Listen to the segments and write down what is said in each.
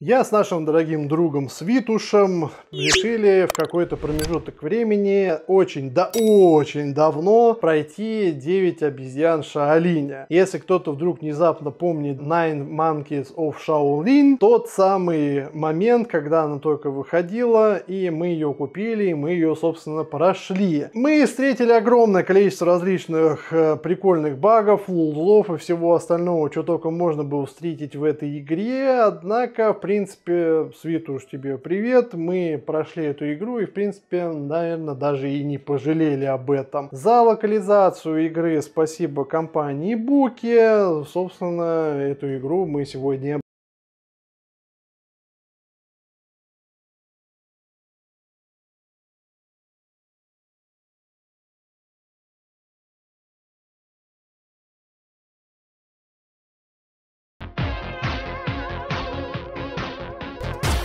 Я с нашим дорогим другом Свитушем решили в какой-то промежуток времени очень, да очень давно пройти 9 обезьян Шаолиня. Если кто-то вдруг внезапно помнит Nine Monkeys of Shaolin, тот самый момент, когда она только выходила, и мы ее купили, и мы ее, собственно, прошли. Мы встретили огромное количество различных э, прикольных багов, лулов и всего остального, что только можно было встретить в этой игре, однако, в принципе, Свит уж тебе привет, мы прошли эту игру и, в принципе, наверное, даже и не пожалели об этом. За локализацию игры спасибо компании Буки, собственно, эту игру мы сегодня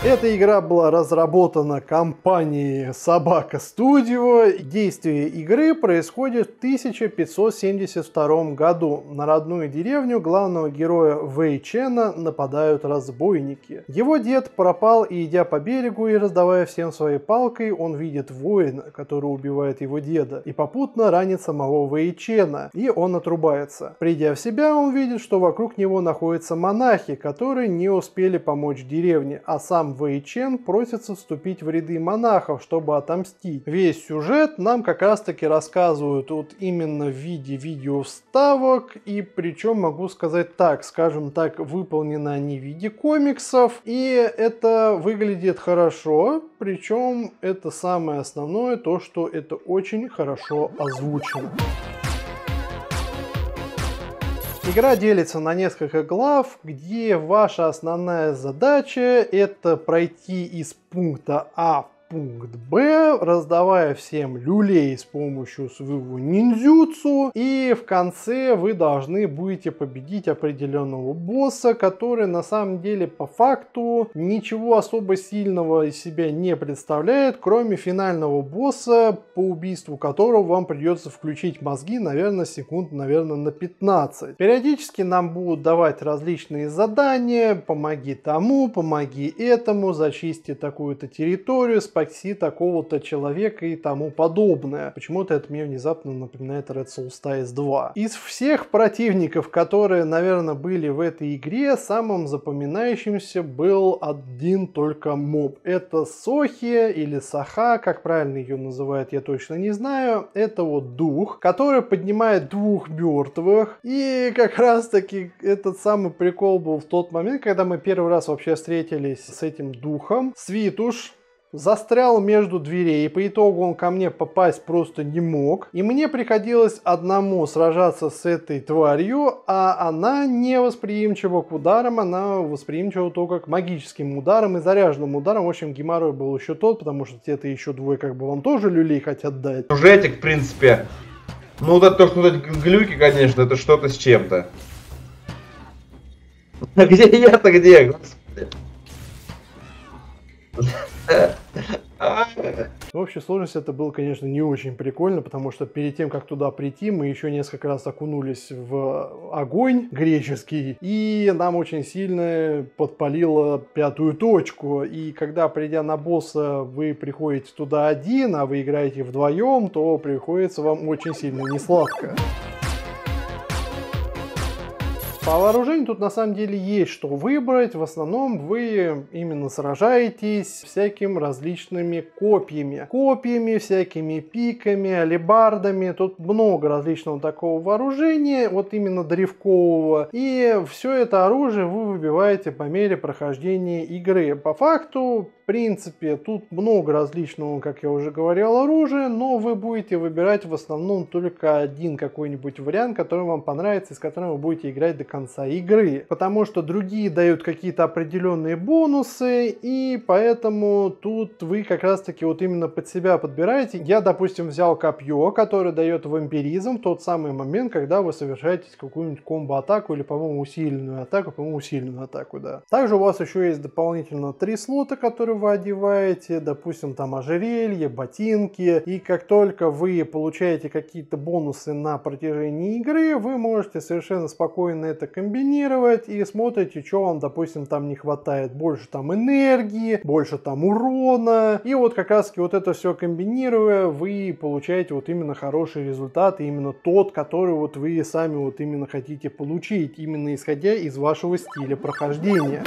Эта игра была разработана компанией Собака Студио. Действие игры происходит в 1572 году. На родную деревню главного героя Вэй Чена нападают разбойники. Его дед пропал и идя по берегу и раздавая всем своей палкой, он видит воина, который убивает его деда, и попутно ранит самого Вэй Чена, и он отрубается. Придя в себя, он видит, что вокруг него находятся монахи, которые не успели помочь деревне, а сам сам Вэй Чен просится вступить в ряды монахов, чтобы отомстить. Весь сюжет нам как раз таки рассказывают вот именно в виде видео вставок, и причем могу сказать так, скажем так, выполнено они в виде комиксов, и это выглядит хорошо, причем это самое основное, то, что это очень хорошо озвучено. Игра делится на несколько глав, где ваша основная задача это пройти из пункта А в пункт Б, раздавая всем люлей с помощью своего ниндзюцу. И в конце вы должны будете победить определенного босса, который на самом деле по факту ничего особо сильного из себя не представляет, кроме финального босса, по убийству которого вам придется включить мозги, наверное, секунд, наверное, на 15. Периодически нам будут давать различные задания, помоги тому, помоги этому, зачисти такую-то территорию, спасти такси такого-то человека и тому подобное. Почему-то это мне внезапно напоминает Red Soul Ties 2. Из всех противников, которые, наверное, были в этой игре, самым запоминающимся был один только моб. Это Сохи или Саха, как правильно ее называют, я точно не знаю. Это вот дух, который поднимает двух мертвых. И как раз таки этот самый прикол был в тот момент, когда мы первый раз вообще встретились с этим духом. Свитуш, застрял между дверей, и по итогу он ко мне попасть просто не мог. И мне приходилось одному сражаться с этой тварью, а она не восприимчива к ударам, она восприимчива только к магическим ударам и заряженным ударам. В общем, геморрой был еще тот, потому что те-то еще двое как бы вам тоже люлей хотят дать. Сюжетик, в принципе. Ну, вот это то, что глюки, конечно, это что-то с чем-то. Где я-то где, господи? В общей сложности это было, конечно, не очень прикольно, потому что перед тем, как туда прийти, мы еще несколько раз окунулись в огонь греческий, и нам очень сильно подпалило пятую точку. И когда, придя на босса, вы приходите туда один, а вы играете вдвоем, то приходится вам очень сильно несладко. сладко. По вооружению тут на самом деле есть что выбрать. В основном вы именно сражаетесь всякими различными копьями. Копьями, всякими пиками, алебардами. Тут много различного такого вооружения, вот именно древкового. И все это оружие вы выбиваете по мере прохождения игры. По факту в принципе, тут много различного, как я уже говорил, оружия, но вы будете выбирать в основном только один какой-нибудь вариант, который вам понравится, и с которым вы будете играть до конца игры, потому что другие дают какие-то определенные бонусы, и поэтому тут вы как раз-таки вот именно под себя подбираете. Я, допустим, взял копье, которое дает вампиризм в тот самый момент, когда вы совершаете какую-нибудь комбо-атаку или, по-моему, усиленную атаку, по-моему, усиленную атаку, да. Также у вас еще есть дополнительно три слота, которые вы одеваете, допустим, там ожерелье, ботинки, и как только вы получаете какие-то бонусы на протяжении игры, вы можете совершенно спокойно это это комбинировать и смотрите, что вам, допустим, там не хватает. Больше там энергии, больше там урона. И вот как раз таки вот это все комбинируя, вы получаете вот именно хороший результат, именно тот, который вот вы сами вот именно хотите получить, именно исходя из вашего стиля прохождения.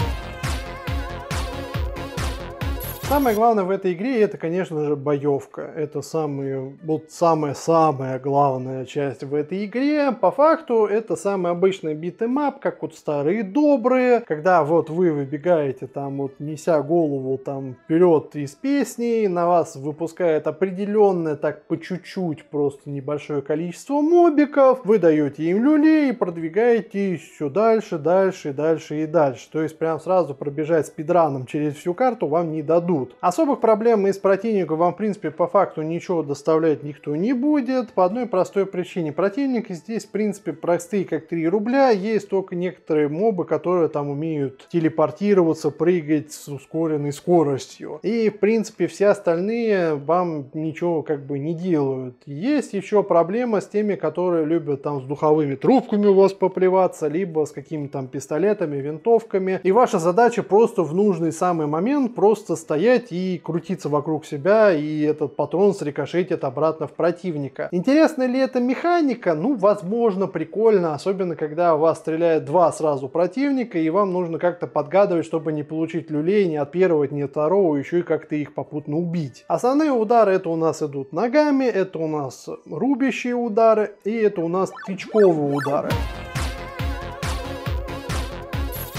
Самое главное в этой игре это, конечно же, боевка. Это самые, вот самая-самая главная часть в этой игре. По факту это самый обычный битэмап, как вот старые добрые, когда вот вы выбегаете там вот неся голову там вперед из песни, на вас выпускает определенное так по чуть-чуть просто небольшое количество мобиков, вы даете им люлей и продвигаете еще дальше, дальше, дальше и дальше. То есть прям сразу пробежать спидраном через всю карту вам не дадут идут. Особых проблем из противника вам, в принципе, по факту ничего доставлять никто не будет. По одной простой причине. Противники здесь, в принципе, простые, как 3 рубля. Есть только некоторые мобы, которые там умеют телепортироваться, прыгать с ускоренной скоростью. И, в принципе, все остальные вам ничего как бы не делают. Есть еще проблема с теми, которые любят там с духовыми трубками у вас поплеваться, либо с какими-то там пистолетами, винтовками. И ваша задача просто в нужный самый момент просто стоять стоять и крутиться вокруг себя, и этот патрон срикошетит обратно в противника. Интересна ли эта механика? Ну, возможно, прикольно, особенно когда у вас стреляет два сразу противника, и вам нужно как-то подгадывать, чтобы не получить люлей ни от первого, ни от второго, еще и как-то их попутно убить. Основные удары это у нас идут ногами, это у нас рубящие удары, и это у нас тычковые удары.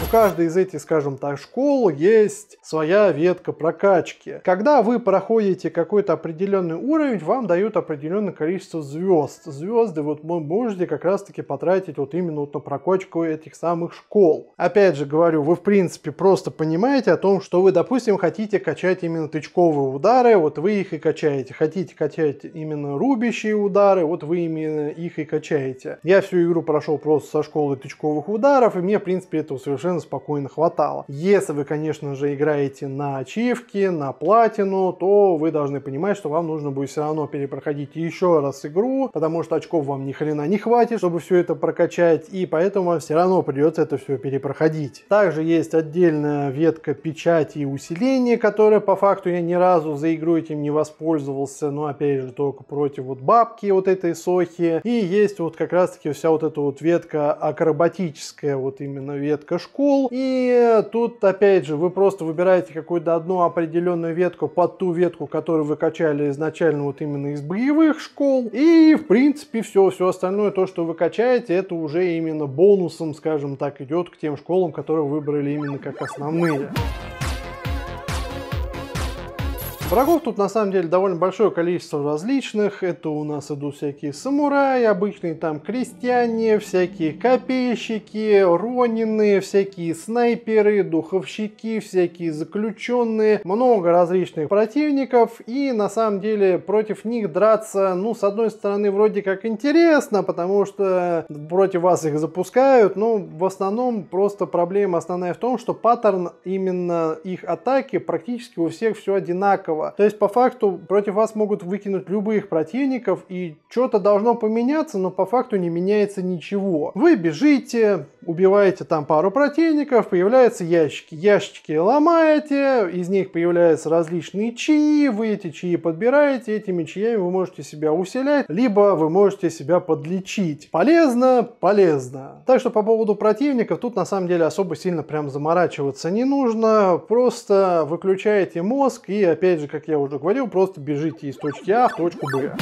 У каждой из этих, скажем так, школ есть своя ветка прокачки. Когда вы проходите какой-то определенный уровень, вам дают определенное количество звезд. Звезды вот вы можете как раз-таки потратить вот именно вот на прокачку этих самых школ. Опять же говорю, вы в принципе просто понимаете о том, что вы, допустим, хотите качать именно тычковые удары, вот вы их и качаете. Хотите качать именно рубящие удары, вот вы именно их и качаете. Я всю игру прошел просто со школы тычковых ударов, и мне, в принципе, это совершенно совершенно спокойно хватало. Если вы, конечно же, играете на ачивки, на платину, то вы должны понимать, что вам нужно будет все равно перепроходить еще раз игру, потому что очков вам ни хрена не хватит, чтобы все это прокачать, и поэтому вам все равно придется это все перепроходить. Также есть отдельная ветка печати и усиления, которая по факту я ни разу за игру этим не воспользовался, но опять же только против вот бабки вот этой сохи. И есть вот как раз таки вся вот эта вот ветка акробатическая, вот именно ветка школ, пул. И тут, опять же, вы просто выбираете какую-то одну определенную ветку под ту ветку, которую вы качали изначально вот именно из боевых школ. И, в принципе, все. Все остальное, то, что вы качаете, это уже именно бонусом, скажем так, идет к тем школам, которые выбрали именно как основные. Врагов тут на самом деле довольно большое количество различных. Это у нас идут всякие самураи, обычные там крестьяне, всякие копейщики, ронины, всякие снайперы, духовщики, всякие заключенные. Много различных противников и на самом деле против них драться, ну с одной стороны вроде как интересно, потому что против вас их запускают, но ну, в основном просто проблема основная в том, что паттерн именно их атаки практически у всех все одинаково Волкова. То есть, по факту, против вас могут выкинуть любых противников, и что-то должно поменяться, но по факту не меняется ничего. Вы бежите, убиваете там пару противников, появляются ящики. Ящики ломаете, из них появляются различные чаи, вы эти чаи подбираете, этими чаями вы можете себя усилять, либо вы можете себя подлечить. Полезно, полезно. Так что по поводу противников тут на самом деле особо сильно прям заморачиваться не нужно, просто выключаете мозг и опять же же, как я уже говорил, просто бежите из точки А в точку Б.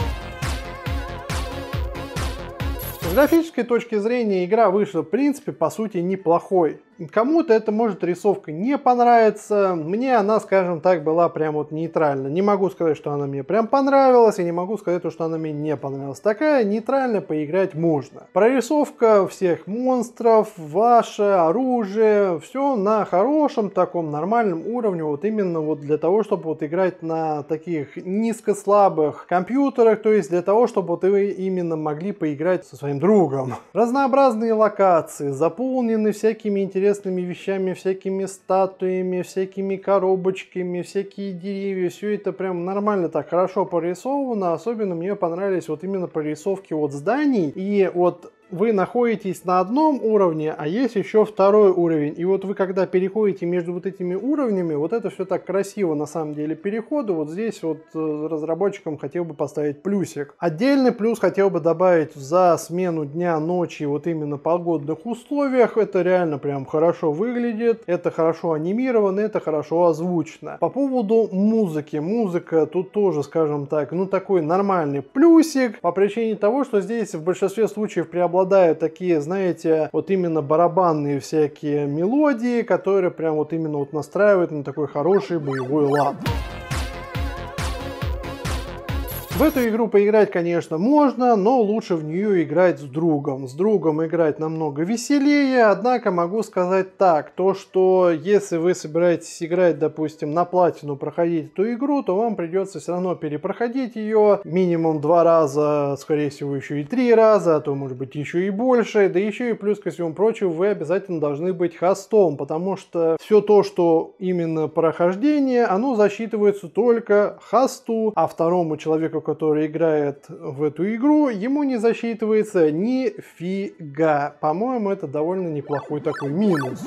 С графической точки зрения игра вышла в принципе по сути неплохой. Кому-то это может рисовка не понравится. Мне она, скажем так, была прям вот нейтральна. Не могу сказать, что она мне прям понравилась, и не могу сказать, что она мне не понравилась. Такая нейтрально поиграть можно. Прорисовка всех монстров, ваше оружие, все на хорошем таком нормальном уровне, вот именно вот для того, чтобы вот играть на таких низкослабых компьютерах, то есть для того, чтобы вот вы именно могли поиграть со своим другом. Разнообразные локации, заполнены всякими интересными интересными вещами, всякими статуями, всякими коробочками, всякие деревья. Все это прям нормально так хорошо порисовано. Особенно мне понравились вот именно порисовки от зданий и от вы находитесь на одном уровне, а есть еще второй уровень. И вот вы когда переходите между вот этими уровнями, вот это все так красиво на самом деле переходы. Вот здесь вот э, разработчикам хотел бы поставить плюсик. Отдельный плюс хотел бы добавить за смену дня, ночи, вот именно погодных условиях. Это реально прям хорошо выглядит, это хорошо анимировано, это хорошо озвучено. По поводу музыки. Музыка тут тоже, скажем так, ну такой нормальный плюсик по причине того, что здесь в большинстве случаев преобладает преобладают такие, знаете, вот именно барабанные всякие мелодии, которые прям вот именно вот настраивают на такой хороший боевой лад. В эту игру поиграть, конечно, можно, но лучше в нее играть с другом. С другом играть намного веселее, однако могу сказать так, то что если вы собираетесь играть, допустим, на платину проходить эту игру, то вам придется все равно перепроходить ее минимум два раза, скорее всего еще и три раза, а то может быть еще и больше, да еще и плюс ко всему прочему вы обязательно должны быть хостом, потому что все то, что именно прохождение, оно засчитывается только хосту, а второму человеку, который играет в эту игру, ему не засчитывается нифига. По-моему, это довольно неплохой такой минус.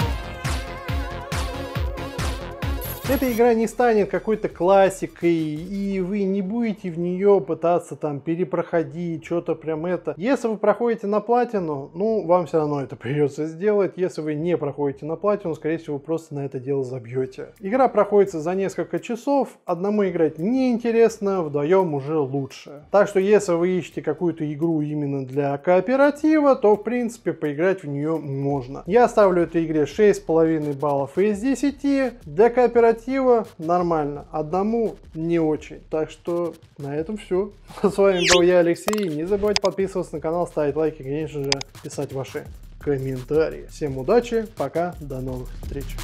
Эта игра не станет какой-то классикой, и вы не будете в нее пытаться там перепроходить, что-то прям это. Если вы проходите на платину, ну, вам все равно это придется сделать. Если вы не проходите на платину, скорее всего, просто на это дело забьете. Игра проходится за несколько часов, одному играть неинтересно, вдвоем уже лучше. Так что, если вы ищете какую-то игру именно для кооператива, то, в принципе, поиграть в нее можно. Я ставлю этой игре 6,5 баллов из 10. Для кооператива кооператива нормально, одному не очень. Так что на этом все. С вами был я, Алексей. Не забывайте подписываться на канал, ставить лайки, конечно же, писать ваши комментарии. Всем удачи, пока, до новых встреч.